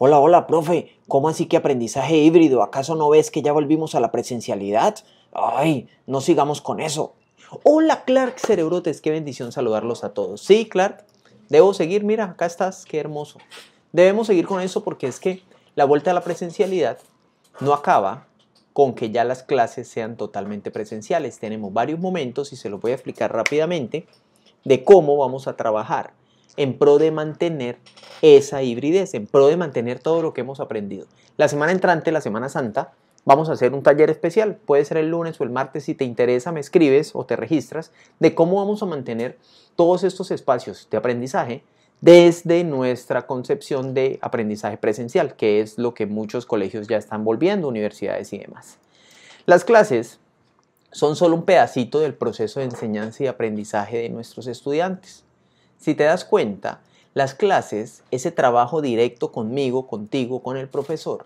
Hola, hola, profe, ¿cómo así que aprendizaje híbrido? ¿Acaso no ves que ya volvimos a la presencialidad? Ay, no sigamos con eso. Hola, Clark Cerebrotes, qué bendición saludarlos a todos. Sí, Clark, debo seguir, mira, acá estás, qué hermoso. Debemos seguir con eso porque es que la vuelta a la presencialidad no acaba con que ya las clases sean totalmente presenciales. Tenemos varios momentos y se los voy a explicar rápidamente de cómo vamos a trabajar en pro de mantener esa hibridez, en pro de mantener todo lo que hemos aprendido. La semana entrante, la Semana Santa, vamos a hacer un taller especial. Puede ser el lunes o el martes. Si te interesa, me escribes o te registras de cómo vamos a mantener todos estos espacios de aprendizaje desde nuestra concepción de aprendizaje presencial, que es lo que muchos colegios ya están volviendo, universidades y demás. Las clases son solo un pedacito del proceso de enseñanza y aprendizaje de nuestros estudiantes. Si te das cuenta, las clases, ese trabajo directo conmigo, contigo, con el profesor,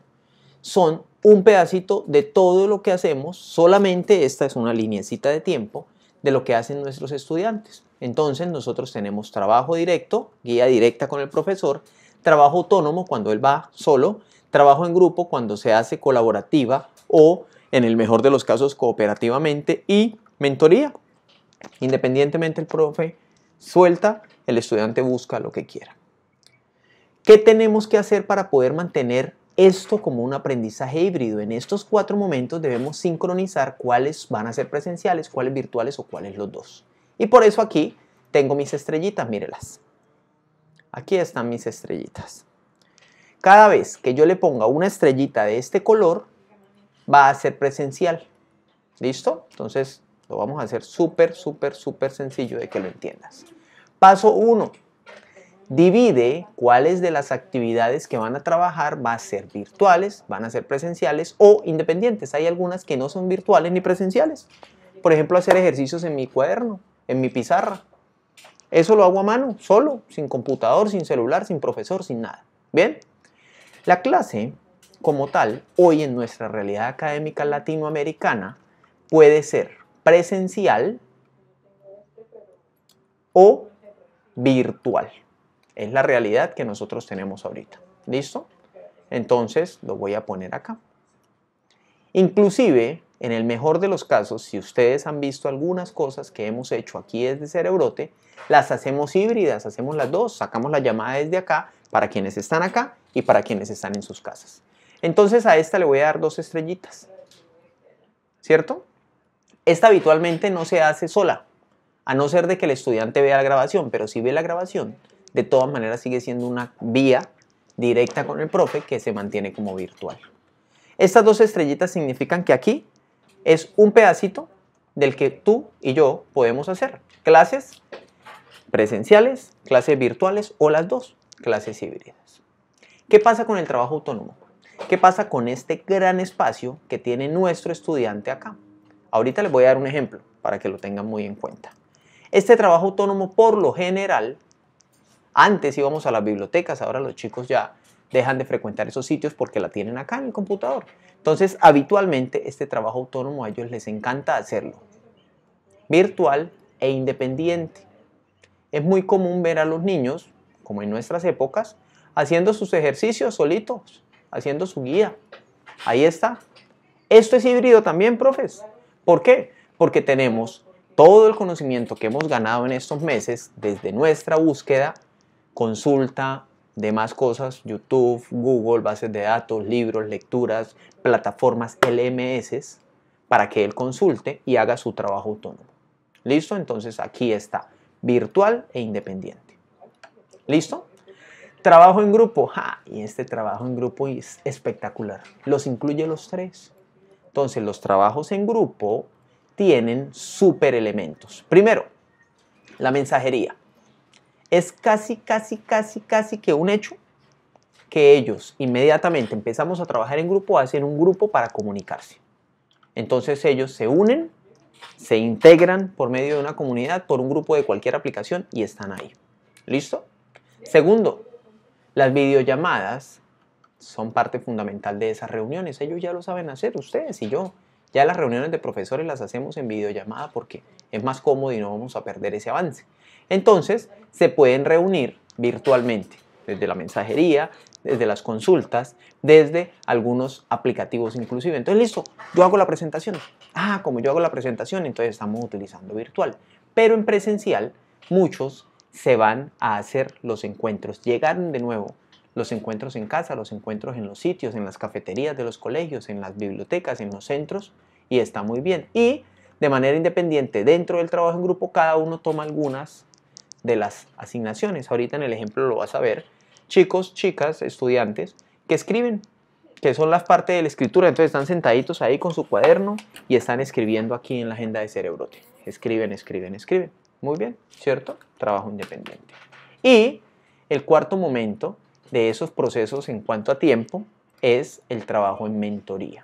son un pedacito de todo lo que hacemos, solamente esta es una linecita de tiempo de lo que hacen nuestros estudiantes. Entonces nosotros tenemos trabajo directo, guía directa con el profesor, trabajo autónomo cuando él va solo, trabajo en grupo cuando se hace colaborativa o en el mejor de los casos cooperativamente y mentoría. Independientemente el profe suelta el estudiante busca lo que quiera. ¿Qué tenemos que hacer para poder mantener esto como un aprendizaje híbrido? En estos cuatro momentos debemos sincronizar cuáles van a ser presenciales, cuáles virtuales o cuáles los dos. Y por eso aquí tengo mis estrellitas, mírelas. Aquí están mis estrellitas. Cada vez que yo le ponga una estrellita de este color, va a ser presencial. ¿Listo? Entonces lo vamos a hacer súper, súper, súper sencillo de que lo entiendas. Paso 1. Divide cuáles de las actividades que van a trabajar van a ser virtuales, van a ser presenciales o independientes. Hay algunas que no son virtuales ni presenciales. Por ejemplo, hacer ejercicios en mi cuaderno, en mi pizarra. Eso lo hago a mano, solo, sin computador, sin celular, sin profesor, sin nada. ¿Bien? La clase como tal, hoy en nuestra realidad académica latinoamericana, puede ser presencial o virtual. Es la realidad que nosotros tenemos ahorita. ¿Listo? Entonces lo voy a poner acá. Inclusive, en el mejor de los casos, si ustedes han visto algunas cosas que hemos hecho aquí desde Cerebrote, las hacemos híbridas, hacemos las dos, sacamos la llamada desde acá para quienes están acá y para quienes están en sus casas. Entonces a esta le voy a dar dos estrellitas, ¿cierto? Esta habitualmente no se hace sola, a no ser de que el estudiante vea la grabación, pero si ve la grabación, de todas maneras sigue siendo una vía directa con el profe que se mantiene como virtual. Estas dos estrellitas significan que aquí es un pedacito del que tú y yo podemos hacer clases presenciales, clases virtuales o las dos, clases híbridas. ¿Qué pasa con el trabajo autónomo? ¿Qué pasa con este gran espacio que tiene nuestro estudiante acá? Ahorita les voy a dar un ejemplo para que lo tengan muy en cuenta. Este trabajo autónomo, por lo general, antes íbamos a las bibliotecas, ahora los chicos ya dejan de frecuentar esos sitios porque la tienen acá en el computador. Entonces, habitualmente este trabajo autónomo a ellos les encanta hacerlo. Virtual e independiente. Es muy común ver a los niños, como en nuestras épocas, haciendo sus ejercicios solitos, haciendo su guía. Ahí está. Esto es híbrido también, profes. ¿Por qué? Porque tenemos todo el conocimiento que hemos ganado en estos meses desde nuestra búsqueda, consulta, demás cosas, YouTube, Google, bases de datos, libros, lecturas, plataformas LMS, para que él consulte y haga su trabajo autónomo. ¿Listo? Entonces aquí está, virtual e independiente. ¿Listo? Trabajo en grupo. Y este trabajo en grupo es espectacular. Los incluye los tres. Entonces los trabajos en grupo tienen super elementos. Primero, la mensajería. Es casi, casi, casi, casi que un hecho que ellos inmediatamente empezamos a trabajar en grupo, hacen un grupo para comunicarse. Entonces ellos se unen, se integran por medio de una comunidad, por un grupo de cualquier aplicación y están ahí. ¿Listo? Segundo, las videollamadas son parte fundamental de esas reuniones. Ellos ya lo saben hacer, ustedes y yo. Ya las reuniones de profesores las hacemos en videollamada porque es más cómodo y no vamos a perder ese avance. Entonces, se pueden reunir virtualmente, desde la mensajería, desde las consultas, desde algunos aplicativos inclusive. Entonces, listo, yo hago la presentación. Ah, como yo hago la presentación, entonces estamos utilizando virtual. Pero en presencial, muchos se van a hacer los encuentros. llegan de nuevo los encuentros en casa, los encuentros en los sitios, en las cafeterías de los colegios, en las bibliotecas, en los centros, y está muy bien. Y de manera independiente, dentro del trabajo en grupo, cada uno toma algunas de las asignaciones. Ahorita en el ejemplo lo vas a ver. Chicos, chicas, estudiantes que escriben, que son las parte de la escritura. Entonces están sentaditos ahí con su cuaderno y están escribiendo aquí en la agenda de cerebrote. Escriben, escriben, escriben. Muy bien, ¿cierto? Trabajo independiente. Y el cuarto momento de esos procesos en cuanto a tiempo es el trabajo en mentoría.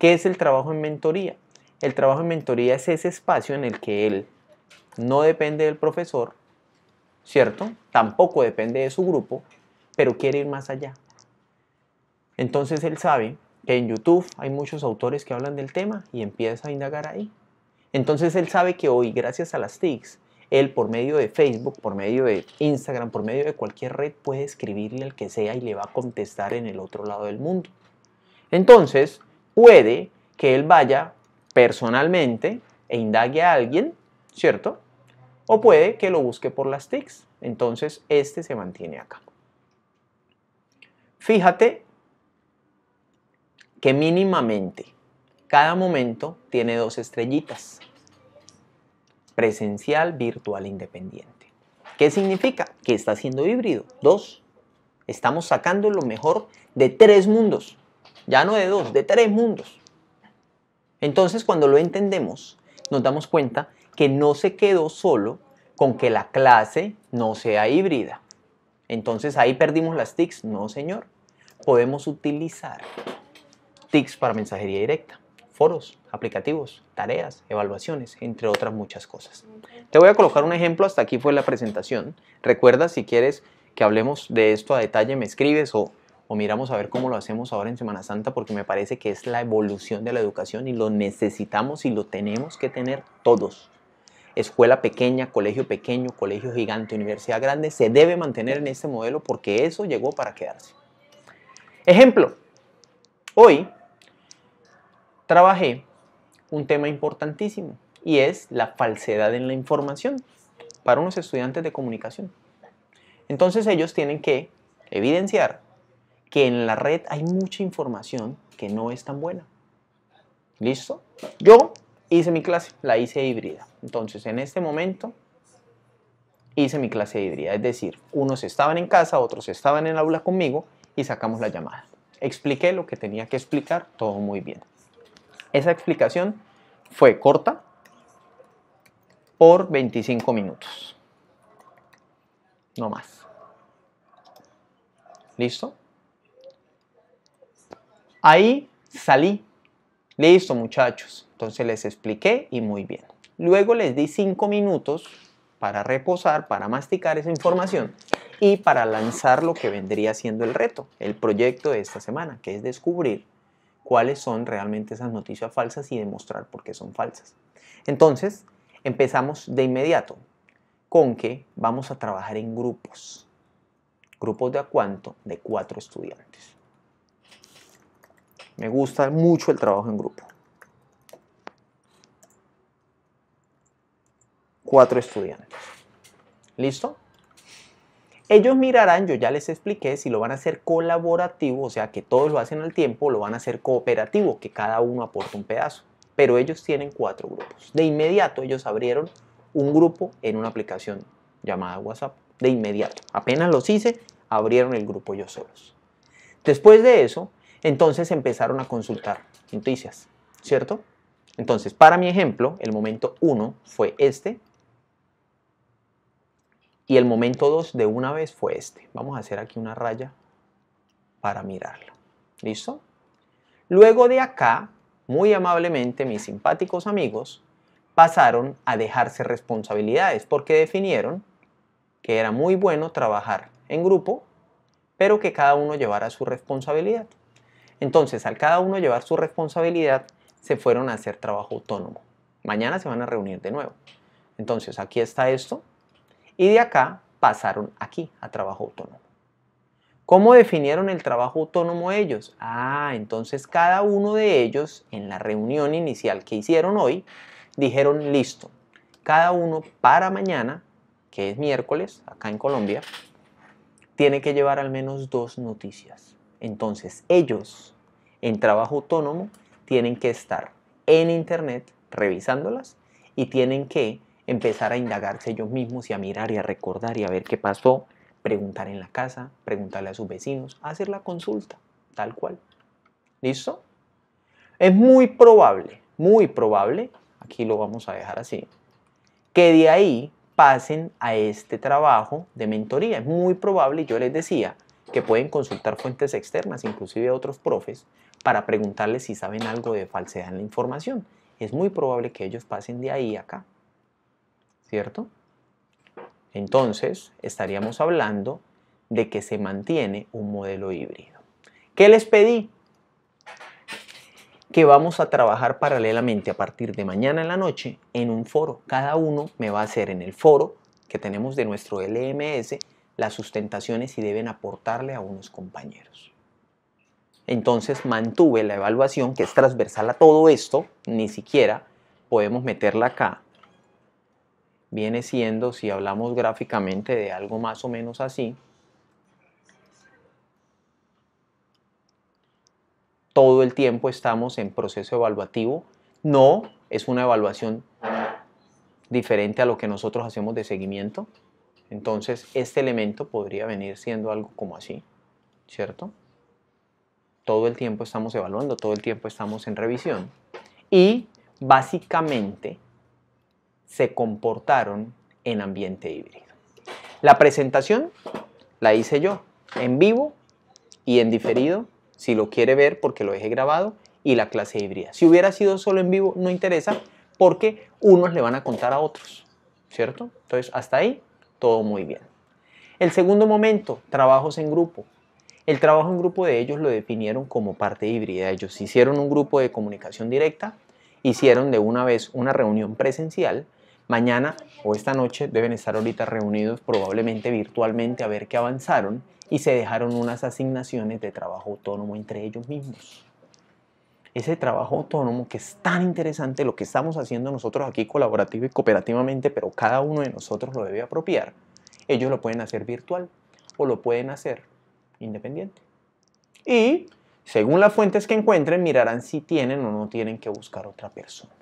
¿Qué es el trabajo en mentoría? El trabajo en mentoría es ese espacio en el que él no depende del profesor, ¿cierto? Tampoco depende de su grupo, pero quiere ir más allá. Entonces él sabe que en YouTube hay muchos autores que hablan del tema y empieza a indagar ahí. Entonces él sabe que hoy, gracias a las TICs, él por medio de Facebook, por medio de Instagram, por medio de cualquier red puede escribirle al que sea y le va a contestar en el otro lado del mundo. Entonces, puede que él vaya personalmente e indague a alguien, ¿cierto? O puede que lo busque por las TICs. Entonces, este se mantiene acá. Fíjate que mínimamente cada momento tiene dos estrellitas presencial, virtual, independiente. ¿Qué significa? Que está siendo híbrido. Dos, estamos sacando lo mejor de tres mundos. Ya no de dos, de tres mundos. Entonces, cuando lo entendemos, nos damos cuenta que no se quedó solo con que la clase no sea híbrida. Entonces ahí perdimos las TICs. No, señor. Podemos utilizar TICs para mensajería directa, foros, aplicativos, tareas, evaluaciones, entre otras muchas cosas. Te voy a colocar un ejemplo, hasta aquí fue la presentación. Recuerda, si quieres que hablemos de esto a detalle, me escribes o, o miramos a ver cómo lo hacemos ahora en Semana Santa, porque me parece que es la evolución de la educación y lo necesitamos y lo tenemos que tener todos. Escuela pequeña, colegio pequeño, colegio gigante, universidad grande, se debe mantener en este modelo porque eso llegó para quedarse. Ejemplo, hoy trabajé un tema importantísimo y es la falsedad en la información para unos estudiantes de comunicación. Entonces ellos tienen que evidenciar que en la red hay mucha información que no es tan buena. ¿Listo? Yo hice mi clase, la hice híbrida. Entonces en este momento hice mi clase híbrida, es decir, unos estaban en casa, otros estaban en el aula conmigo y sacamos la llamada. Expliqué lo que tenía que explicar, todo muy bien. Esa explicación fue corta por 25 minutos. No más. ¿Listo? Ahí salí. Listo, muchachos. Entonces les expliqué y muy bien. Luego les di 5 minutos para reposar, para masticar esa información y para lanzar lo que vendría siendo el reto, el proyecto de esta semana, que es descubrir cuáles son realmente esas noticias falsas y demostrar por qué son falsas. Entonces, empezamos de inmediato con que vamos a trabajar en grupos. Grupos de a cuánto? De cuatro estudiantes. Me gusta mucho el trabajo en grupo. Cuatro estudiantes. ¿Listo? Ellos mirarán, yo ya les expliqué, si lo van a hacer colaborativo, o sea, que todos lo hacen al tiempo, lo van a hacer cooperativo, que cada uno aporta un pedazo. Pero ellos tienen cuatro grupos. De inmediato ellos abrieron un grupo en una aplicación llamada WhatsApp. De inmediato. Apenas los hice, abrieron el grupo yo solos. Después de eso, entonces empezaron a consultar noticias, ¿cierto? Entonces, para mi ejemplo, el momento uno fue este, y el momento 2 de una vez fue este. Vamos a hacer aquí una raya para mirarlo. ¿Listo? Luego de acá, muy amablemente, mis simpáticos amigos pasaron a dejarse responsabilidades porque definieron que era muy bueno trabajar en grupo, pero que cada uno llevara su responsabilidad. Entonces, al cada uno llevar su responsabilidad, se fueron a hacer trabajo autónomo. Mañana se van a reunir de nuevo. Entonces, aquí está esto, y de acá pasaron aquí a trabajo autónomo. ¿Cómo definieron el trabajo autónomo ellos? Ah, entonces cada uno de ellos en la reunión inicial que hicieron hoy dijeron listo, cada uno para mañana, que es miércoles acá en Colombia, tiene que llevar al menos dos noticias. Entonces ellos en trabajo autónomo tienen que estar en internet revisándolas y tienen que empezar a indagarse ellos mismos y a mirar y a recordar y a ver qué pasó, preguntar en la casa, preguntarle a sus vecinos, hacer la consulta, tal cual. ¿Listo? Es muy probable, muy probable, aquí lo vamos a dejar así, que de ahí pasen a este trabajo de mentoría. Es muy probable, yo les decía, que pueden consultar fuentes externas, inclusive a otros profes, para preguntarles si saben algo de falsedad en la información. Es muy probable que ellos pasen de ahí a acá. ¿cierto? Entonces, estaríamos hablando de que se mantiene un modelo híbrido. ¿Qué les pedí? Que vamos a trabajar paralelamente a partir de mañana en la noche en un foro. Cada uno me va a hacer en el foro que tenemos de nuestro LMS las sustentaciones y deben aportarle a unos compañeros. Entonces mantuve la evaluación que es transversal a todo esto, ni siquiera podemos meterla acá, viene siendo, si hablamos gráficamente de algo más o menos así, todo el tiempo estamos en proceso evaluativo. No es una evaluación diferente a lo que nosotros hacemos de seguimiento. Entonces, este elemento podría venir siendo algo como así, ¿cierto? Todo el tiempo estamos evaluando, todo el tiempo estamos en revisión. Y básicamente se comportaron en ambiente híbrido. La presentación la hice yo en vivo y en diferido, si lo quiere ver porque lo dejé grabado, y la clase híbrida. Si hubiera sido solo en vivo, no interesa porque unos le van a contar a otros, ¿cierto? Entonces, hasta ahí, todo muy bien. El segundo momento, trabajos en grupo. El trabajo en grupo de ellos lo definieron como parte híbrida. Ellos hicieron un grupo de comunicación directa, hicieron de una vez una reunión presencial, Mañana o esta noche deben estar ahorita reunidos probablemente virtualmente a ver qué avanzaron y se dejaron unas asignaciones de trabajo autónomo entre ellos mismos. Ese trabajo autónomo que es tan interesante, lo que estamos haciendo nosotros aquí colaborativo y cooperativamente, pero cada uno de nosotros lo debe apropiar, ellos lo pueden hacer virtual o lo pueden hacer independiente. Y según las fuentes que encuentren, mirarán si tienen o no tienen que buscar otra persona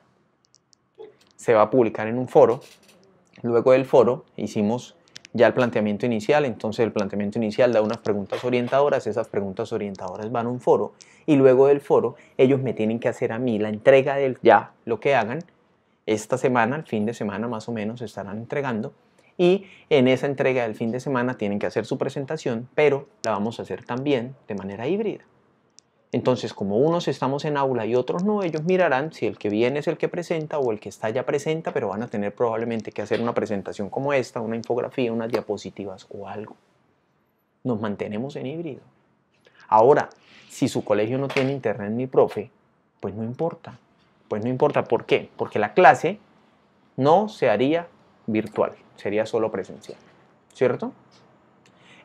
se va a publicar en un foro. Luego del foro hicimos ya el planteamiento inicial, entonces el planteamiento inicial da unas preguntas orientadoras, esas preguntas orientadoras van a un foro y luego del foro ellos me tienen que hacer a mí la entrega del ya lo que hagan. Esta semana, el fin de semana más o menos, estarán entregando y en esa entrega del fin de semana tienen que hacer su presentación, pero la vamos a hacer también de manera híbrida. Entonces, como unos estamos en aula y otros no, ellos mirarán si el que viene es el que presenta o el que está ya presenta, pero van a tener probablemente que hacer una presentación como esta, una infografía, unas diapositivas o algo. Nos mantenemos en híbrido. Ahora, si su colegio no tiene internet ni profe, pues no importa. Pues no importa. ¿Por qué? Porque la clase no se haría virtual, sería solo presencial. ¿Cierto?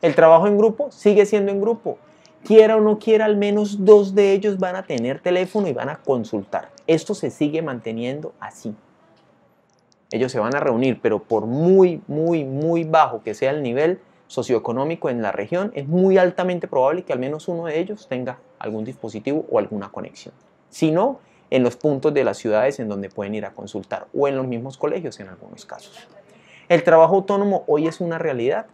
El trabajo en grupo sigue siendo en grupo quiera o no quiera, al menos dos de ellos van a tener teléfono y van a consultar. Esto se sigue manteniendo así. Ellos se van a reunir, pero por muy, muy, muy bajo que sea el nivel socioeconómico en la región, es muy altamente probable que al menos uno de ellos tenga algún dispositivo o alguna conexión. Si no, en los puntos de las ciudades en donde pueden ir a consultar o en los mismos colegios en algunos casos. El trabajo autónomo hoy es una realidad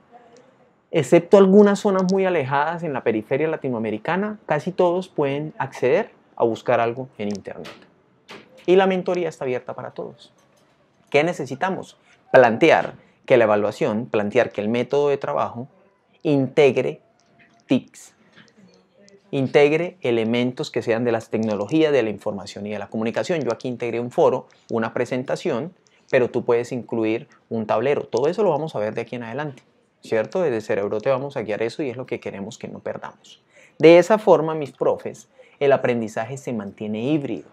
Excepto algunas zonas muy alejadas en la periferia latinoamericana, casi todos pueden acceder a buscar algo en Internet. Y la mentoría está abierta para todos. ¿Qué necesitamos? Plantear que la evaluación, plantear que el método de trabajo integre TICs, integre elementos que sean de las tecnologías, de la información y de la comunicación. Yo aquí integré un foro, una presentación, pero tú puedes incluir un tablero. Todo eso lo vamos a ver de aquí en adelante. ¿cierto? Desde el cerebro te vamos a guiar eso y es lo que queremos que no perdamos. De esa forma, mis profes, el aprendizaje se mantiene híbrido.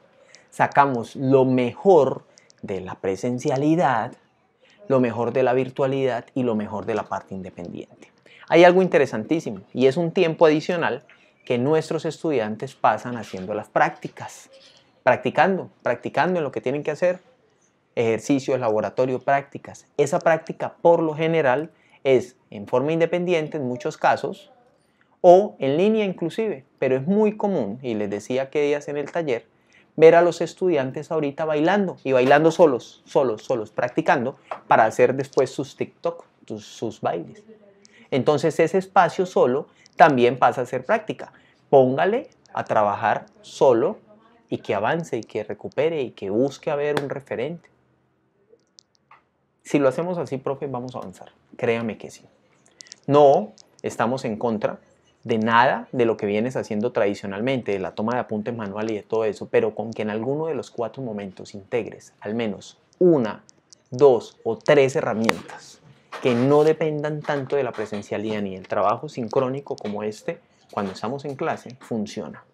Sacamos lo mejor de la presencialidad, lo mejor de la virtualidad y lo mejor de la parte independiente. Hay algo interesantísimo y es un tiempo adicional que nuestros estudiantes pasan haciendo las prácticas, practicando, practicando en lo que tienen que hacer, ejercicios, laboratorio, prácticas. Esa práctica por lo general es en forma independiente en muchos casos o en línea inclusive, pero es muy común, y les decía que días en el taller, ver a los estudiantes ahorita bailando y bailando solos, solos, solos, practicando para hacer después sus TikTok, sus, sus bailes. Entonces ese espacio solo también pasa a ser práctica. Póngale a trabajar solo y que avance y que recupere y que busque a ver un referente. Si lo hacemos así, profe, vamos a avanzar. Créame que sí. No estamos en contra de nada de lo que vienes haciendo tradicionalmente, de la toma de apuntes manual y de todo eso, pero con que en alguno de los cuatro momentos integres al menos una, dos o tres herramientas que no dependan tanto de la presencialidad ni del trabajo sincrónico como este, cuando estamos en clase, funciona.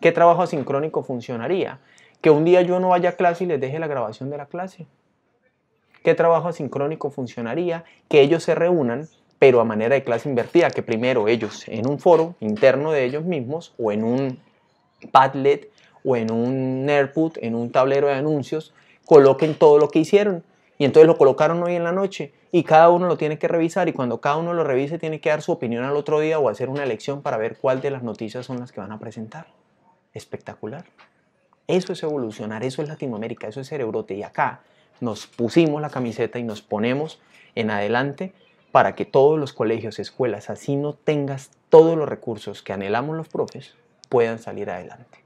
¿Qué trabajo sincrónico funcionaría? Que un día yo no vaya a clase y les deje la grabación de la clase qué trabajo asincrónico funcionaría, que ellos se reúnan, pero a manera de clase invertida, que primero ellos en un foro interno de ellos mismos o en un Padlet o en un Airput, en un tablero de anuncios, coloquen todo lo que hicieron. Y entonces lo colocaron hoy en la noche y cada uno lo tiene que revisar y cuando cada uno lo revise tiene que dar su opinión al otro día o hacer una elección para ver cuál de las noticias son las que van a presentar. Espectacular. Eso es evolucionar, eso es Latinoamérica, eso es cerebrote. Y acá nos pusimos la camiseta y nos ponemos en adelante para que todos los colegios, escuelas, así no tengas todos los recursos que anhelamos los profes, puedan salir adelante.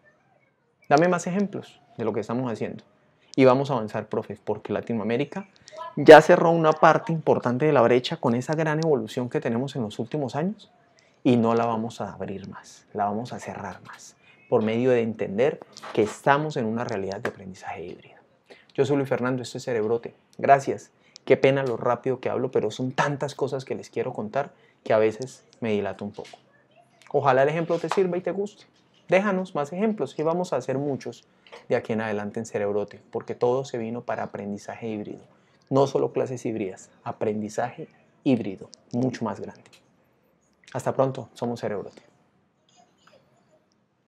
Dame más ejemplos de lo que estamos haciendo. Y vamos a avanzar, profes, porque Latinoamérica ya cerró una parte importante de la brecha con esa gran evolución que tenemos en los últimos años y no la vamos a abrir más, la vamos a cerrar más, por medio de entender que estamos en una realidad de aprendizaje híbrido. Yo soy Luis Fernando, esto es Cerebrote. Gracias. Qué pena lo rápido que hablo, pero son tantas cosas que les quiero contar que a veces me dilato un poco. Ojalá el ejemplo te sirva y te guste. Déjanos más ejemplos y vamos a hacer muchos de aquí en adelante en Cerebrote, porque todo se vino para aprendizaje híbrido. No solo clases híbridas, aprendizaje híbrido, mucho más grande. Hasta pronto, somos Cerebrote.